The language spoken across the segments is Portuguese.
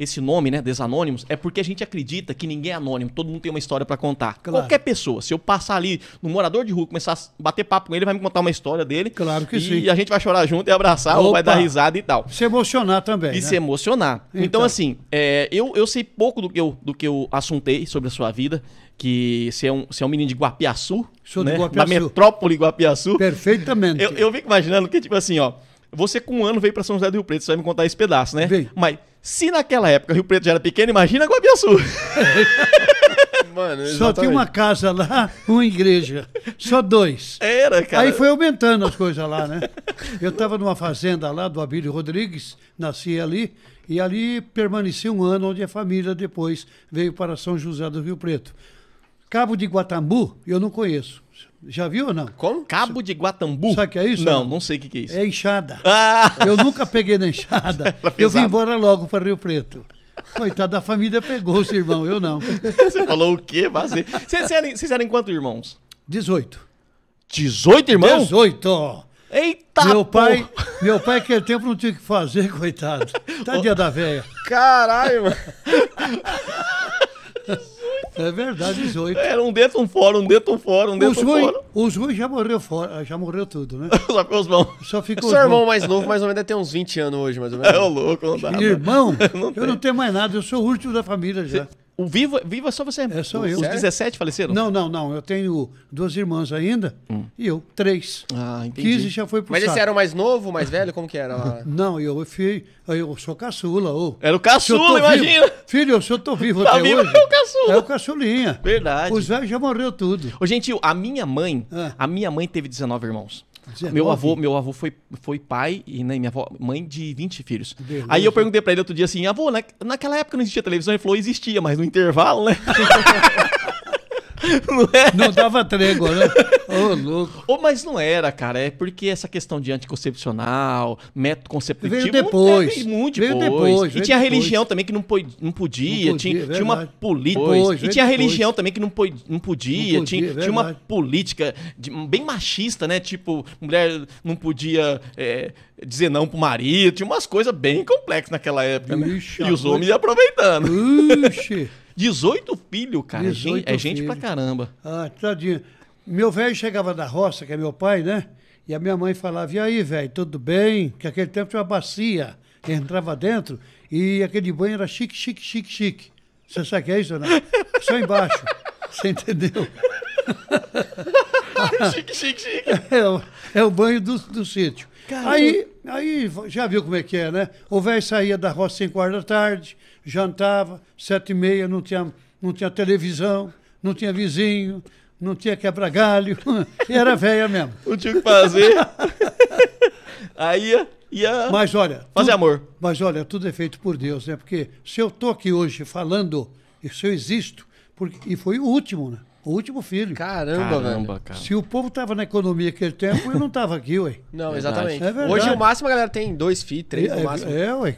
esse nome, né, Desanônimos, é porque a gente acredita que ninguém é anônimo, todo mundo tem uma história para contar. Claro. Qualquer pessoa, se eu passar ali no morador de rua, começar a bater papo com ele, vai me contar uma história dele. Claro que e sim. E a gente vai chorar junto e abraçar, Opa. ou vai dar risada e tal. Se emocionar também. E né? se emocionar. Então, então assim, é, eu, eu sei pouco do que eu, do que eu assuntei sobre a sua vida, que você é um, você é um menino de Guapiaçu, Sou né? de Guapiaçu. da metrópole Guapiaçu. Perfeitamente. Eu, eu fico imaginando que, tipo assim, ó você com um ano veio para São José do Rio Preto, você vai me contar esse pedaço, né? Veio. Mas se naquela época Rio Preto já era pequeno, imagina Guabiaçu. Mano, Só tinha uma casa lá, uma igreja. Só dois. Era, cara. Aí foi aumentando as coisas lá, né? Eu estava numa fazenda lá do Abílio Rodrigues, nasci ali, e ali permaneci um ano, onde a família depois veio para São José do Rio Preto. Cabo de Guatambu, eu não conheço. Já viu ou não? Como? Cabo de Guatambu? Sabe o que é isso? Não, não sei o que, é isso. É enxada. Ah! Eu nunca peguei na enxada. eu vim embora logo para Rio Preto. Coitado da família pegou, esse irmão, eu não. Você falou o quê? Vazio. Vocês eram, vocês eram quantos irmãos? 18. 18 irmãos? 18. Eita! Meu pai, pô. meu pai aquele tempo não tinha o que fazer, coitado. Tá dia da velha. Caralho, mano. É verdade, 18. Era um dedo, um fora, um dedo, um fora, um dedo, um fora. Os ruins já morreu fora, já morreu tudo, né? Só ficou os bons. Só ficou Seu irmão mais novo, mais ou menos, deve ter uns 20 anos hoje, mais ou menos. É o louco, não dá. Irmão, não eu não tenho mais nada, eu sou o último da família já. O vivo, vivo é só você? É só eu. Os 17 faleceram? Não, não, não. Eu tenho duas irmãs ainda hum. e eu, três. Ah, entendi. 15 já foi pro Mas saco. esse era o mais novo, mais velho? Como que era? não, eu fui. Eu sou caçula. Ô. Era o caçula, imagina! filho, se eu tô vivo tá até vivo, hoje... é o caçula. É o caçulinha. Verdade. Os velhos já morreu tudo. Ô, gente, a minha mãe, ah. a minha mãe teve 19 irmãos. 19? Meu avô, meu avô foi, foi pai e né, minha avó, mãe de 20 filhos. Beleza. Aí eu perguntei para ele outro dia assim: avô, na, né, naquela época não existia televisão? Ele falou: existia, mas no intervalo, né? não, é? não dava trégua, né? Ô, louco. Ou, mas não era, cara. É porque essa questão de anticoncepcional, método conceptivo. Veio depois. Teve muito depois. Veio depois. E tinha a religião também que não, pô, não, podia, não podia. tinha, tinha uma política. E tinha religião também que não, pô, não, podia. Não podia tinha, tinha, uma política de, bem machista, né? Tipo, mulher não podia. É, dizer não pro marido, tinha umas coisas bem complexas naquela época, né? Ixi, E os homens aproveitando. Ixi. 18 filhos, cara. 18 é gente, é gente pra caramba. Ah, tadinho. Meu velho chegava da roça, que é meu pai, né? E a minha mãe falava: E aí, velho, tudo bem? Que aquele tempo tinha uma bacia. entrava dentro e aquele banho era chique, chique, chique, chique. Você sabe o que é isso, né? Só embaixo. Você entendeu? chique, chique, chique. É, o, é o banho do, do sítio. Aí, aí, já viu como é que é, né? O velho saía da roça 5 horas da tarde, jantava, sete e meia, não tinha, não tinha televisão, não tinha vizinho, não tinha quebra-galho, era velha mesmo. Não tinha o que fazer. Aí ia, ia mas olha, fazer amor. Mas olha, tudo é feito por Deus, né? Porque se eu tô aqui hoje falando, se eu existo, porque, e foi o último, né? O último filho. Caramba, Caramba velho. Cara. Se o povo tava na economia aquele tempo, eu não tava aqui, ué. Não, exatamente. É hoje o máximo a galera tem dois filhos, três é, no é, máximo. É, é ué.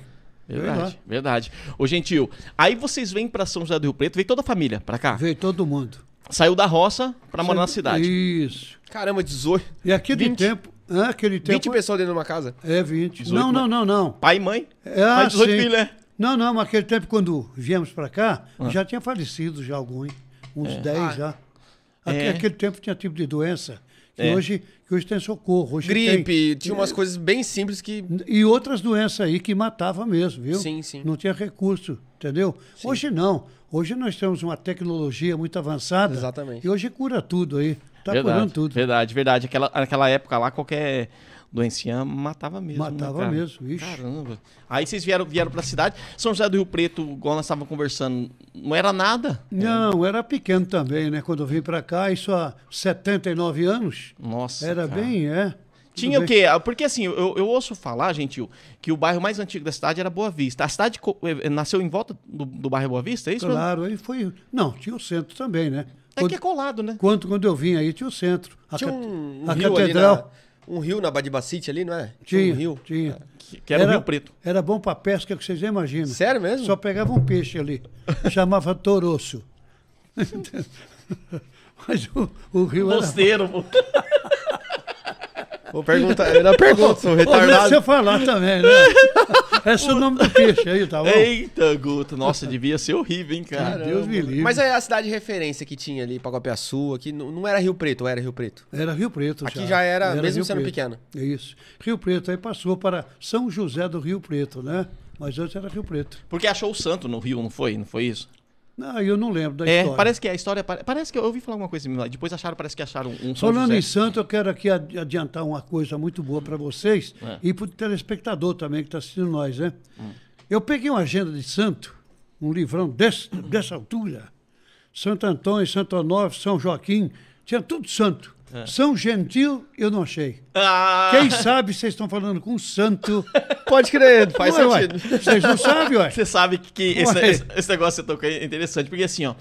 Verdade, verdade, verdade. Ô, Gentil, aí vocês vêm para São José do Rio Preto, veio toda a família para cá? Veio todo mundo. Saiu da roça para morar na cidade. Isso. Caramba, 18. E aquele 20. tempo. Aquele tempo. 20 pessoas dentro de uma casa? É, 20. 18, não, não, né? não, não. Pai e mãe? É, ah, Mais 18 filhos, né? Não, não, mas aquele tempo quando viemos para cá, ah. já tinha falecido já algum, hein? Uns é. 10 ah. já. Aquele, é. aquele tempo tinha tipo de doença que, é. hoje, que hoje tem socorro. Hoje Gripe, tem, tinha umas é, coisas bem simples que. E outras doenças aí que matava mesmo, viu? Sim, sim. Não tinha recurso, entendeu? Sim. Hoje não. Hoje nós temos uma tecnologia muito avançada. Exatamente. E hoje cura tudo aí. Tá verdade, curando tudo. Verdade, verdade. Aquela, aquela época lá, qualquer Doencinha matava mesmo. Né, matava né, mesmo, isso. Caramba. Aí vocês vieram, vieram para a cidade. São José do Rio Preto, igual nós estávamos conversando, não era nada? Não, é. era pequeno também, né? Quando eu vim para cá, isso há 79 anos. Nossa. Era cara. bem, é. Tinha o quê? Porque assim, eu, eu ouço falar, gente, que o bairro mais antigo da cidade era Boa Vista. A cidade eh, eh, nasceu em volta do, do bairro Boa Vista, é isso? Claro, aí foi. Não, tinha o centro também, né? É quando, que é colado, né? Quando, quando eu vim aí, tinha o centro. A, tinha um, um a catedral um rio na Badibacite ali, não é? Tinha, um rio. tinha. Que, que era, era, rio preto. Era bom para pesca, que vocês nem imaginam. Sério mesmo? Só pegava um peixe ali, chamava toroço. Mas o, o rio Mosteiro, era... Vou perguntar, eu ainda sou retardado. Deixa eu falar também, né? é o nome do peixe aí, tá bom? Eita, Guto. Nossa, devia ser horrível, hein, cara? Caramba. Deus me livre. Mas é a cidade de referência que tinha ali, Paguapiaçu, aqui não era Rio Preto, ou era Rio Preto? Era Rio Preto, Aqui já, já era, era, mesmo Rio sendo Preto. pequena. É isso. Rio Preto, aí passou para São José do Rio Preto, né? Mas antes era Rio Preto. Porque achou o santo no Rio, não foi? Não foi isso? Não, eu não lembro da é, história. Parece que a história. Parece que eu ouvi falar alguma coisa similar. Depois acharam, parece que acharam um. São Falando José. em santo, eu quero aqui adiantar uma coisa muito boa para vocês é. e para o telespectador também que está assistindo nós, né? Hum. Eu peguei uma agenda de santo, um livrão desse, dessa altura. Santo Antônio, Santo Onofre, São Joaquim, tinha tudo santo. É. São Gentil, eu não achei. Ah. Quem sabe vocês estão falando com um santo. Pode crer, faz não, sentido. Vocês não sabem, ué. Você sabe que, que esse, esse, negócio é interessante, porque assim, ó,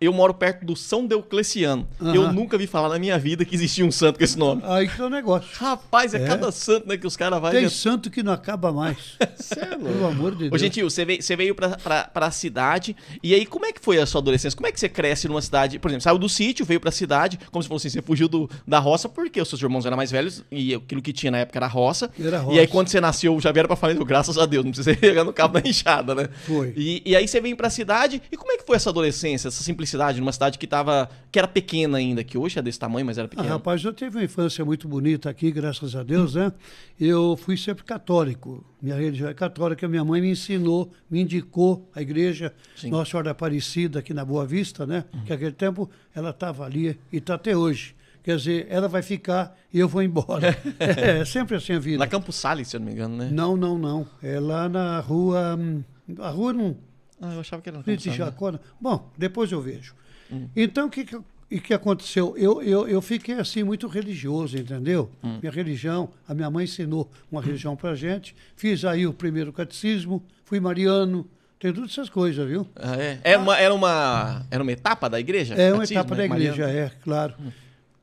eu moro perto do São Deucleciano. Uhum. Eu nunca vi falar na minha vida que existia um santo com esse nome. Aí que é o negócio. Rapaz, é, é. cada santo né, que os caras vão. Tem já... santo que não acaba mais. Sério? Pelo amor de Deus. Ô, Gentil, você veio, você veio pra, pra, pra cidade. E aí, como é que foi a sua adolescência? Como é que você cresce numa cidade? Por exemplo, saiu do sítio, veio pra cidade. Como se fosse assim, você fugiu do, da roça porque os seus irmãos eram mais velhos e aquilo que tinha na época era roça. Era roça. E aí, quando você nasceu, já vieram pra falar, graças a Deus, não precisa pegar no cabo da enxada, né? Foi. E, e aí, você veio pra cidade. E como é que foi essa adolescência, essa simplicidade? publicidade numa cidade que tava, que era pequena ainda, que hoje é desse tamanho, mas era ah, pequena? Ah, rapaz, eu tive uma infância muito bonita aqui, graças a Deus, né? Eu fui sempre católico. Minha religião é católica. Minha mãe me ensinou, me indicou a igreja Sim. Nossa Senhora Aparecida aqui na Boa Vista, né? Uhum. Que aquele tempo ela estava ali e está até hoje. Quer dizer, ela vai ficar e eu vou embora. é, é, sempre assim a vida. Na Campos Sales, se eu não me engano, né? Não, não, não. É lá na rua. Hum, a rua não, ah, eu achava que era Fritz Jacona. Né? Bom, depois eu vejo. Hum. Então, o que, que, que aconteceu? Eu, eu, eu fiquei assim muito religioso, entendeu? Hum. Minha religião, a minha mãe ensinou uma religião pra gente. Fiz aí o primeiro catecismo, fui mariano, tem todas essas coisas, viu? Ah, é. Era, é uma, era, uma, era uma etapa da igreja? É uma catecismo, etapa da igreja, mariano. é, claro. Hum.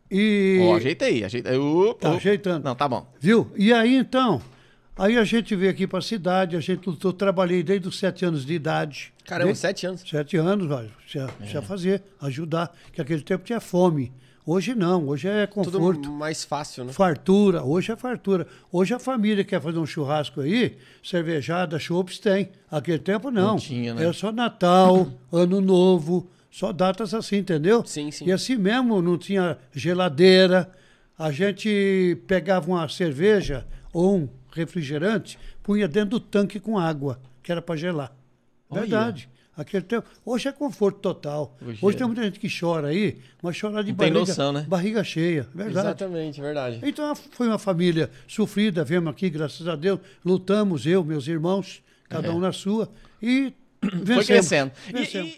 E... Oh, ajeitei, ajeitei. Uh, tá ajeitando. Não, tá bom. Viu? E aí então, Aí a gente veio aqui para a cidade, a gente lutou, trabalhei desde os sete anos de idade. Caramba, desde, sete anos. Sete anos, olha, precisa, é. fazer, ajudar, que aquele tempo tinha fome. Hoje não, hoje é conforto. Tudo mais fácil, né? Fartura, hoje é fartura. Hoje a família quer fazer um churrasco aí, cervejada, chopps tem. Aquele tempo não. não tinha, né? Era é só Natal, Ano Novo, só datas assim, entendeu? Sim, sim. E assim mesmo, não tinha geladeira. A gente pegava uma cerveja ou um refrigerante, punha dentro do tanque com água, que era para gelar. Verdade. Aquele tempo. Hoje é conforto total. Hoje, Hoje é. tem muita gente que chora aí, mas chora de barriga, noção, né? barriga cheia. Verdade. Exatamente, verdade. Então foi uma família sofrida, viemos aqui, graças a Deus. Lutamos, eu, meus irmãos, cada é. um na sua. E vencemos. Foi crescendo. Vencemos. E,